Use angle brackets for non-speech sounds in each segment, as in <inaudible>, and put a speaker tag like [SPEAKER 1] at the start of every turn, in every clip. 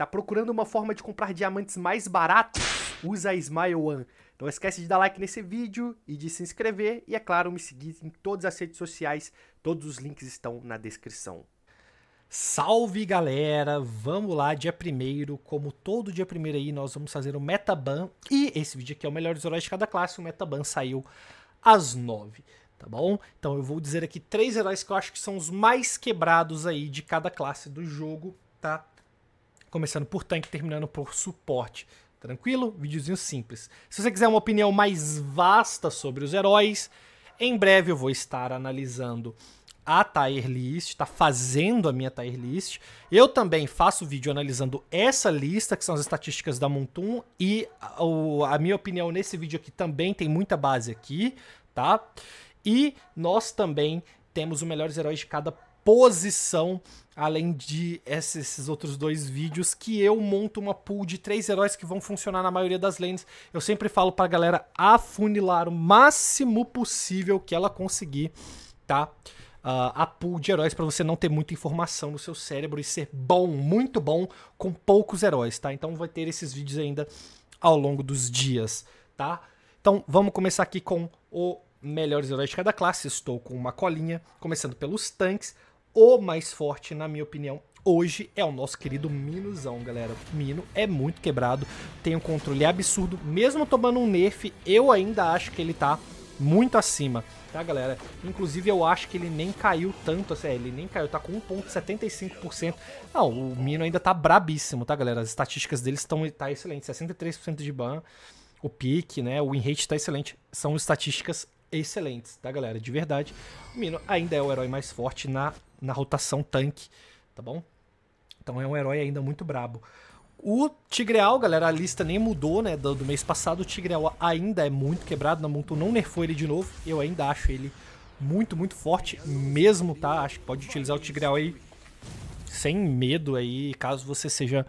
[SPEAKER 1] Tá procurando uma forma de comprar diamantes mais baratos? Usa a Smile One. Não esquece de dar like nesse vídeo e de se inscrever e, é claro, me seguir em todas as redes sociais. Todos os links estão na descrição. Salve galera, vamos lá, dia primeiro, como todo dia primeiro aí, nós vamos fazer o Metaban e esse vídeo aqui é o melhor dos heróis de cada classe, o Metaban saiu às nove tá bom? Então eu vou dizer aqui três heróis que eu acho que são os mais quebrados aí de cada classe do jogo, tá? começando por tanque, terminando por suporte. Tranquilo? Videozinho simples. Se você quiser uma opinião mais vasta sobre os heróis, em breve eu vou estar analisando a tier list, tá fazendo a minha tier list. Eu também faço vídeo analisando essa lista, que são as estatísticas da Montum, e a, a minha opinião nesse vídeo aqui também tem muita base aqui, tá? E nós também temos os melhores heróis de cada posição, além de esses outros dois vídeos, que eu monto uma pool de três heróis que vão funcionar na maioria das lanes. Eu sempre falo pra galera afunilar o máximo possível que ela conseguir, tá? Uh, a pool de heróis para você não ter muita informação no seu cérebro e ser bom, muito bom, com poucos heróis, tá? Então vai ter esses vídeos ainda ao longo dos dias, tá? Então vamos começar aqui com o melhores heróis de cada classe. Estou com uma colinha, começando pelos tanques o mais forte, na minha opinião, hoje é o nosso querido Minozão, galera. Mino é muito quebrado, tem um controle absurdo. Mesmo tomando um nerf, eu ainda acho que ele tá muito acima, tá, galera? Inclusive, eu acho que ele nem caiu tanto, assim, é, ele nem caiu, tá com 1.75%. Não, o Mino ainda tá brabíssimo, tá, galera? As estatísticas dele estão tá excelentes, 63% de ban, o pique, né, o inrate tá excelente, são estatísticas excelentes, tá, galera? De verdade, o Mino ainda é o herói mais forte na na rotação tanque, tá bom? Então é um herói ainda muito brabo. O Tigreal, galera, a lista nem mudou, né, do, do mês passado. O Tigreal ainda é muito quebrado, na Namuntu não nerfou ele de novo. Eu ainda acho ele muito, muito forte mesmo, tá? Acho que pode utilizar o Tigreal aí sem medo aí, caso você seja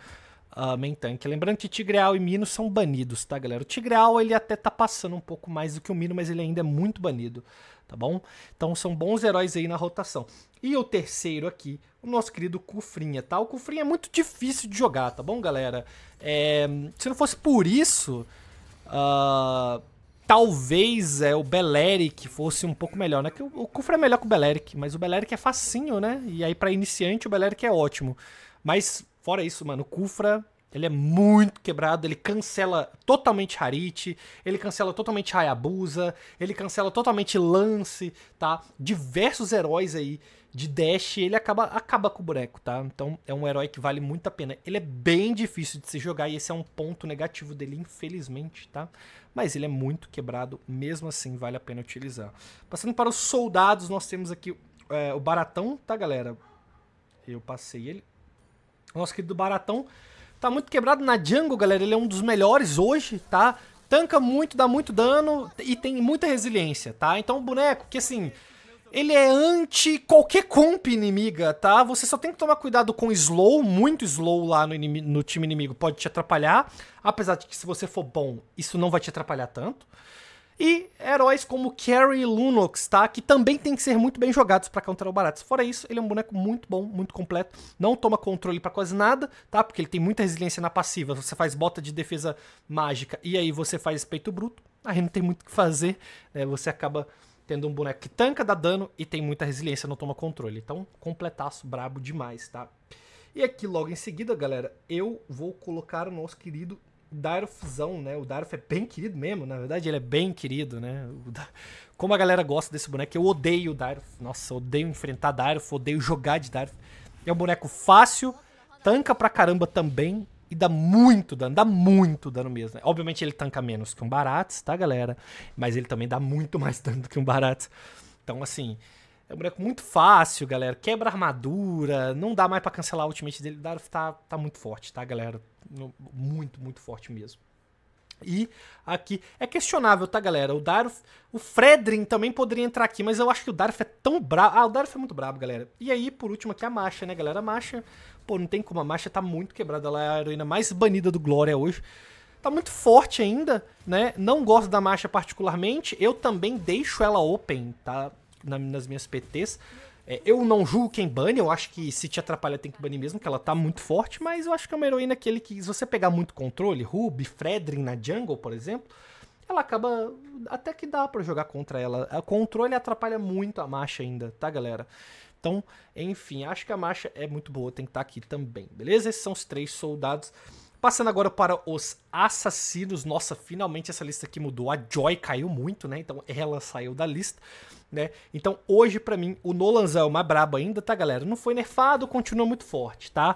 [SPEAKER 1] uh, main tank. Lembrando que Tigreal e Mino são banidos, tá, galera? O Tigreal, ele até tá passando um pouco mais do que o Mino, mas ele ainda é muito banido, tá bom? Então são bons heróis aí na rotação. E o terceiro aqui, o nosso querido Cufrinha, tá? O Cufrinha é muito difícil de jogar, tá bom, galera? É, se não fosse por isso, uh, talvez é o Beleric fosse um pouco melhor, né? Que o, Cufra é melhor que o Beleric, mas o Beleric é facinho, né? E aí para iniciante o Beleric é ótimo. Mas fora isso, mano, o Cufra ele é muito quebrado, ele cancela totalmente Harit, ele cancela totalmente Hayabusa, ele cancela totalmente Lance, tá? Diversos heróis aí de dash, ele acaba, acaba com o boneco, tá? Então é um herói que vale muito a pena. Ele é bem difícil de se jogar e esse é um ponto negativo dele, infelizmente, tá? Mas ele é muito quebrado, mesmo assim vale a pena utilizar. Passando para os soldados, nós temos aqui é, o Baratão, tá, galera? Eu passei ele. Nosso querido Baratão tá muito quebrado na jungle, galera. Ele é um dos melhores hoje, tá? Tanca muito, dá muito dano e tem muita resiliência, tá? Então, boneco que assim ele é anti qualquer comp inimiga, tá? Você só tem que tomar cuidado com slow, muito slow lá no, inimigo, no time inimigo pode te atrapalhar. Apesar de que se você for bom, isso não vai te atrapalhar tanto. E heróis como Carry e Lunox, tá? Que também tem que ser muito bem jogados para counter o barato. Fora isso, ele é um boneco muito bom, muito completo. Não toma controle para quase nada, tá? Porque ele tem muita resiliência na passiva. Você faz bota de defesa mágica e aí você faz peito bruto. Aí não tem muito o que fazer, né? Você acaba tendo um boneco que tanca, dá dano e tem muita resiliência, não toma controle. Então, completaço brabo demais, tá? E aqui logo em seguida, galera, eu vou colocar o nosso querido Darfzão, né? O Darf é bem querido mesmo, na verdade ele é bem querido, né? Como a galera gosta desse boneco, eu odeio o Darf. Nossa, odeio enfrentar Darf, odeio jogar de Darf. É um boneco fácil, tanca pra caramba também, e dá muito dano, dá muito dano mesmo. Né? Obviamente ele tanca menos que um Barats, tá, galera? Mas ele também dá muito mais <laughs> dano do que um Barats. Então, assim, é um boneco muito fácil, galera. Quebra armadura, não dá mais para cancelar o ultimate dele. Darth tá, tá muito forte, tá, galera? Muito, muito forte mesmo. E aqui é questionável, tá, galera? O Darth, o Fredrin também poderia entrar aqui, mas eu acho que o Darth é tão brabo. Ah, o Darth é muito brabo, galera. E aí, por último, aqui a Masha, né, galera? A Masha Pô, não tem como, a marcha tá muito quebrada, ela é a heroína mais banida do Glória hoje. Tá muito forte ainda, né? Não gosto da marcha particularmente, eu também deixo ela open, tá? nas minhas PTs. É, eu não julgo quem bane, eu acho que se te atrapalha tem que banir mesmo, que ela tá muito forte, mas eu acho que é uma heroína que ele que, se você pegar muito controle, Ruby, Fredrin na jungle, por exemplo, ela acaba. Até que dá para jogar contra ela. O controle atrapalha muito a marcha ainda, tá, galera? Então, enfim, acho que a marcha é muito boa, tem que estar tá aqui também, beleza? Esses são os três soldados. Passando agora para os assassinos. Nossa, finalmente essa lista aqui mudou. A Joy caiu muito, né? Então ela saiu da lista, né? Então hoje, para mim, o Nolanzão é mais braba ainda, tá, galera? Não foi nerfado, continua muito forte, tá?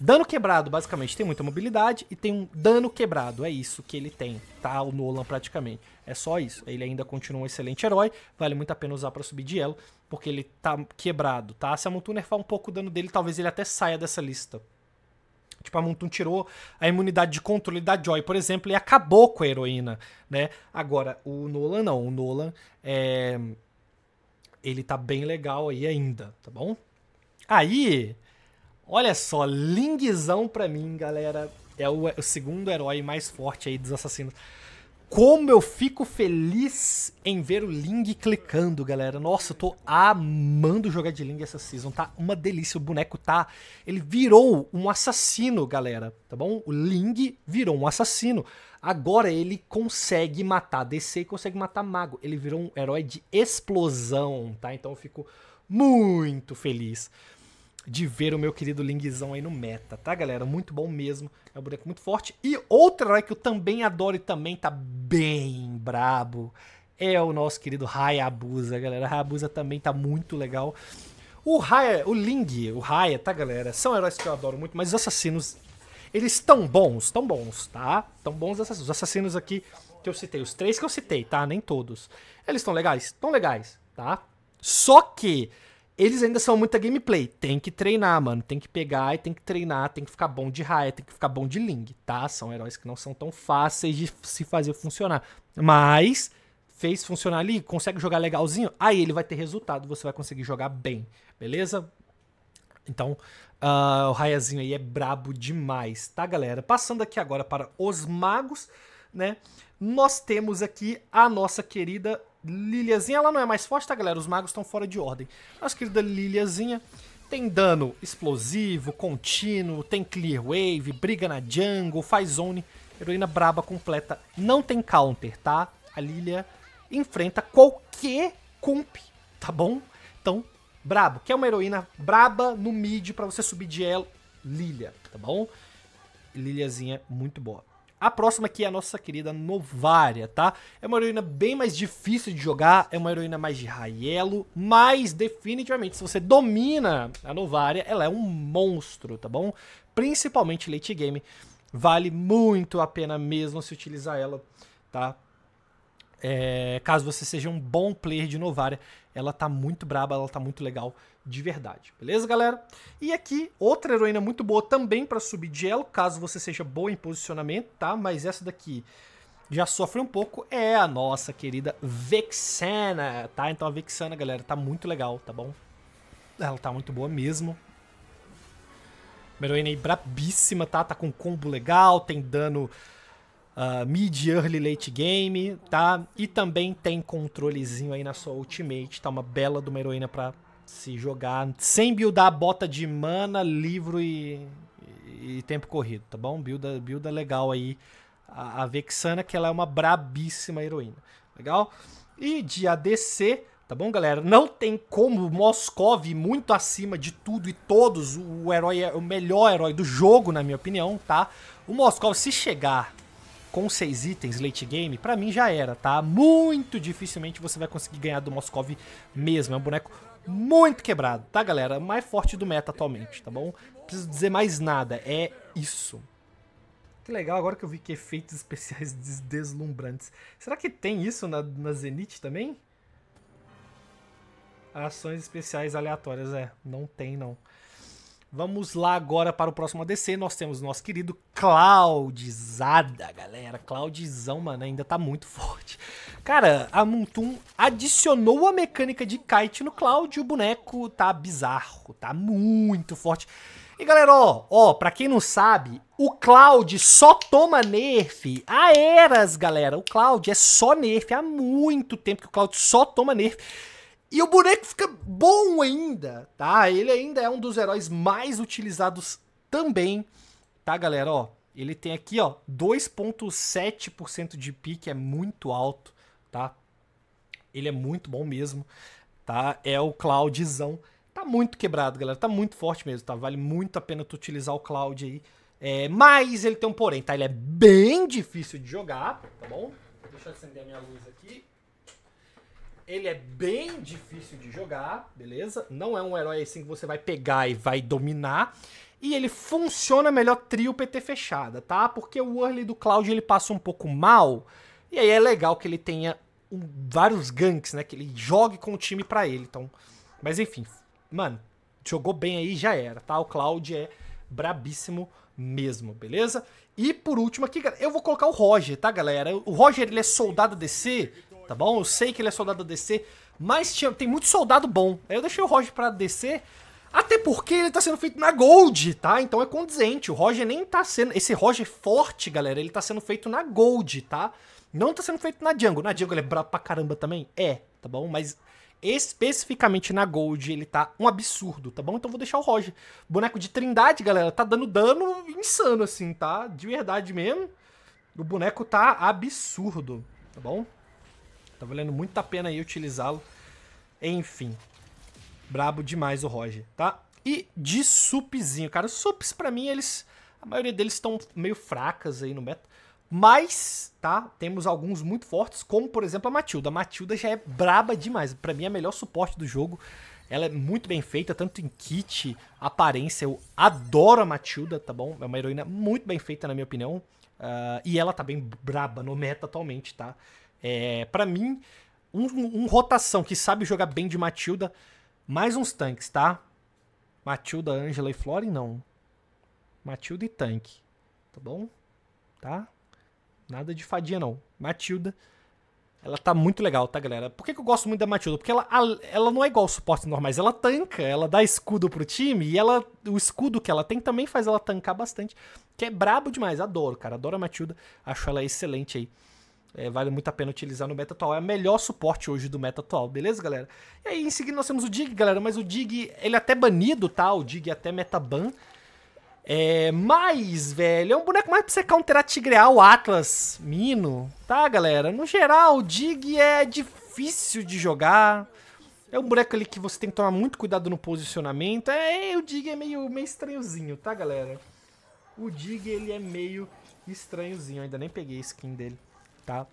[SPEAKER 1] Dano quebrado, basicamente, tem muita mobilidade e tem um dano quebrado. É isso que ele tem, tá? O Nolan praticamente. É só isso. Ele ainda continua um excelente herói. Vale muito a pena usar para subir de elo, porque ele tá quebrado, tá? Se a Montun nerfar um pouco o dano dele, talvez ele até saia dessa lista. Tipo, a Montun tirou a imunidade de controle da Joy, por exemplo, e acabou com a heroína, né? Agora, o Nolan não. O Nolan é... Ele tá bem legal aí ainda, tá bom? Aí Olha só, Lingzão pra mim, galera, é o, é o segundo herói mais forte aí dos assassinos. Como eu fico feliz em ver o Ling clicando, galera. Nossa, eu tô amando jogar de Ling essa season. Tá uma delícia. O boneco tá. Ele virou um assassino, galera. Tá bom? O Ling virou um assassino. Agora ele consegue matar DC e consegue matar Mago. Ele virou um herói de explosão, tá? Então eu fico muito feliz de ver o meu querido Lingzão aí no meta, tá, galera? Muito bom mesmo. É um boneco muito forte. E outro herói que eu também adoro e também tá bem brabo é o nosso querido Hayabusa, galera. Hayabusa também tá muito legal. O Raya, o Ling, o Raya, tá, galera? São heróis que eu adoro muito, mas os assassinos, eles tão bons, tão bons, tá? Tão bons os assassinos. Os assassinos aqui que eu citei, os três que eu citei, tá? Nem todos. Eles estão legais? Tão legais, tá? Só que eles ainda são muita gameplay. Tem que treinar, mano. Tem que pegar e tem que treinar. Tem que ficar bom de raia, tem que ficar bom de Ling, tá? São heróis que não são tão fáceis de se fazer funcionar. Mas fez funcionar ali, consegue jogar legalzinho, aí ele vai ter resultado. Você vai conseguir jogar bem, beleza? Então, uh, o Raiazinho aí é brabo demais, tá, galera? Passando aqui agora para os magos, né? Nós temos aqui a nossa querida Liliazinha, ela não é mais forte, tá, galera? Os magos estão fora de ordem. Nossa querida Liliazinha tem dano explosivo, contínuo, tem clear wave, briga na jungle, faz zone. Heroína braba completa. Não tem counter, tá? A Lilia enfrenta qualquer comp, tá bom? Então, brabo. Quer uma heroína braba no mid para você subir de elo? Lilia, tá bom? Liliazinha é muito boa. A próxima aqui é a nossa querida Novária, tá? É uma heroína bem mais difícil de jogar, é uma heroína mais de raielo, mas definitivamente se você domina a Novária, ela é um monstro, tá bom? Principalmente late game, vale muito a pena mesmo se utilizar ela, tá? É, caso você seja um bom player de Novara, ela tá muito braba, ela tá muito legal de verdade. Beleza, galera? E aqui, outra heroína muito boa também para subir de elo, caso você seja boa em posicionamento, tá? Mas essa daqui já sofre um pouco, é a nossa querida Vexana, tá? Então a Vexana, galera, tá muito legal, tá bom? Ela tá muito boa mesmo. Uma heroína aí brabíssima, tá? Tá com combo legal, tem dano uh, mid, early, late game, tá? E também tem controlezinho aí na sua ultimate, tá? Uma bela de uma heroína pra se jogar, sem buildar bota de mana, livro e, e, e tempo corrido, tá bom? Builda, builda legal aí a, a Vexana, que ela é uma brabíssima heroína, legal? E de ADC, Tá bom, galera? Não tem como Moscov muito acima de tudo e todos. O herói é o melhor herói do jogo, na minha opinião, tá? O Moscov, se chegar com seis itens late game, para mim já era, tá? Muito dificilmente você vai conseguir ganhar do Moscov mesmo. É um boneco muito quebrado, tá, galera? Mais forte do meta atualmente, tá bom? Não preciso dizer mais nada, é isso. Que legal, agora que eu vi que efeitos especiais <laughs> deslumbrantes. Será que tem isso na, na Zenith também? Ações especiais aleatórias, é. Não tem, não. Vamos lá agora para o próximo ADC. Nós temos nosso querido Claudizada, galera. Claudizão, mano, ainda tá muito <laughs> forte. Cara, a Muntum adicionou a mecânica de kite no Cloud e o boneco tá bizarro, tá muito forte. E galera, ó, ó, pra quem não sabe, o Cloud só toma nerf há eras, galera. O Cloud é só nerf, há muito tempo que o Cloud só toma nerf. E o boneco fica bom ainda, tá? Ele ainda é um dos heróis mais utilizados também, tá, galera? Ó, ele tem aqui, ó, 2.7% de pique, é muito alto, tá? Ele é muito bom mesmo, tá? É o Cloudzão. Tá muito quebrado, galera, tá muito forte mesmo, tá? Vale muito a pena tu utilizar o Cloud aí. É, mas ele tem um porém, tá? Ele é bem difícil de jogar, tá bom? Deixa eu acender a minha luz aqui. Ele é bem difícil de jogar, beleza? Não é um herói assim que você vai pegar e vai dominar. E ele funciona melhor trio PT fechada, tá? Porque o early do Cloud ele passa um pouco mal. E aí é legal que ele tenha um, vários ganks, né? Que ele jogue com o time para ele. Então, mas enfim, mano, jogou bem aí já era, tá? O Cloud é brabíssimo mesmo, beleza? E por último aqui, eu vou colocar o Roger, tá, galera? O Roger ele é soldado DC tá bom? Eu sei que ele é soldado da DC, mas tinha, tem muito soldado bom. Aí eu deixei o Roger pra DC, até porque ele tá sendo feito na Gold, tá? Então é condizente. O Roger nem tá sendo. Esse Roger forte, galera, ele tá sendo feito na Gold, tá? Não tá sendo feito na Django. Na Django ele é brabo pra caramba também? É, tá bom? Mas especificamente na Gold ele tá um absurdo, tá bom? Então vou deixar o Roger. Boneco de Trindade, galera, tá dando dano insano, assim, tá? De verdade mesmo. O boneco tá absurdo, tá bom? Tá valendo muito a pena aí utilizá-lo. Enfim. Brabo demais o Roger, tá? E de supzinho, cara. Os sups, pra mim, eles... A maioria deles estão meio fracas aí no meta. Mas, tá? Temos alguns muito fortes, como, por exemplo, a Matilda. A Matilda já é braba demais. Pra mim, é a melhor suporte do jogo. Ela é muito bem feita, tanto em kit, aparência. Eu adoro a Matilda, tá bom? É uma heroína muito bem feita, na minha opinião. Uh, e ela tá bem braba no meta atualmente, tá? É, para mim, um, um, rotação que sabe jogar bem de Matilda, mais uns tanques, tá? Matilda, Angela e Florin, não. Matilda e tanque, tá bom? Tá? Nada de fadinha, não. Matilda, ela tá muito legal, tá, galera? Por que, que eu gosto muito da Matilda? Porque ela, ela não é igual aos suportes normais, ela tanca, ela dá escudo pro time e ela o escudo que ela tem também faz ela tancar bastante, que é brabo demais. Adoro, cara, adoro a Matilda, acho ela excelente aí é, vale muito a pena utilizar no meta atual. É o melhor suporte hoje do meta atual, beleza, galera? E aí, em seguida, nós temos o Dig, galera. Mas o Dig, ele é até banido, tá? O Dig é até metaban. É, mas, velho, é um boneco mais pra você counterar tigreal Atlas Mino, tá, galera? No geral, o Dig é difícil de jogar. É um boneco ali que você tem que tomar muito cuidado no posicionamento. É, o Dig é meio, meio estranhozinho, tá, galera? O Dig, ele é meio estranhozinho. Eu ainda nem peguei a skin dele tá?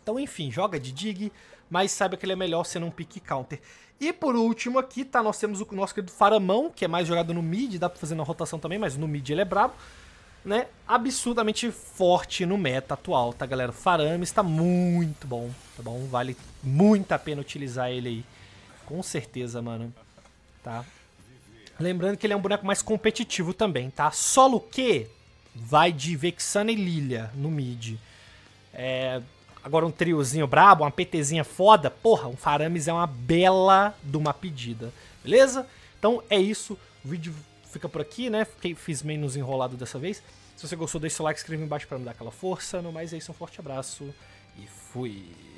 [SPEAKER 1] Então, enfim, joga de dig, mas saiba que ele é melhor sendo um pick counter. E por último aqui, tá, nós temos o nosso querido Faramão, que é mais jogado no mid, dá pra fazer na rotação também, mas no mid ele é brabo. Né? Absurdamente forte no meta atual, tá, galera? Farames está muito bom, tá bom? Vale muito a pena utilizar ele aí. Com certeza, mano. Tá? Lembrando que ele é um boneco mais competitivo também, tá? Solo que vai de Vexana e Lilia no mid. É, agora um triozinho brabo, uma PTzinha foda, porra, um Farames é uma bela de uma pedida, beleza? Então é isso, o vídeo fica por aqui, né? Fiquei, fiz menos enrolado dessa vez. Se você gostou, deixa seu like, escreve embaixo para me dar aquela força. No mais, é isso, um forte abraço e fui!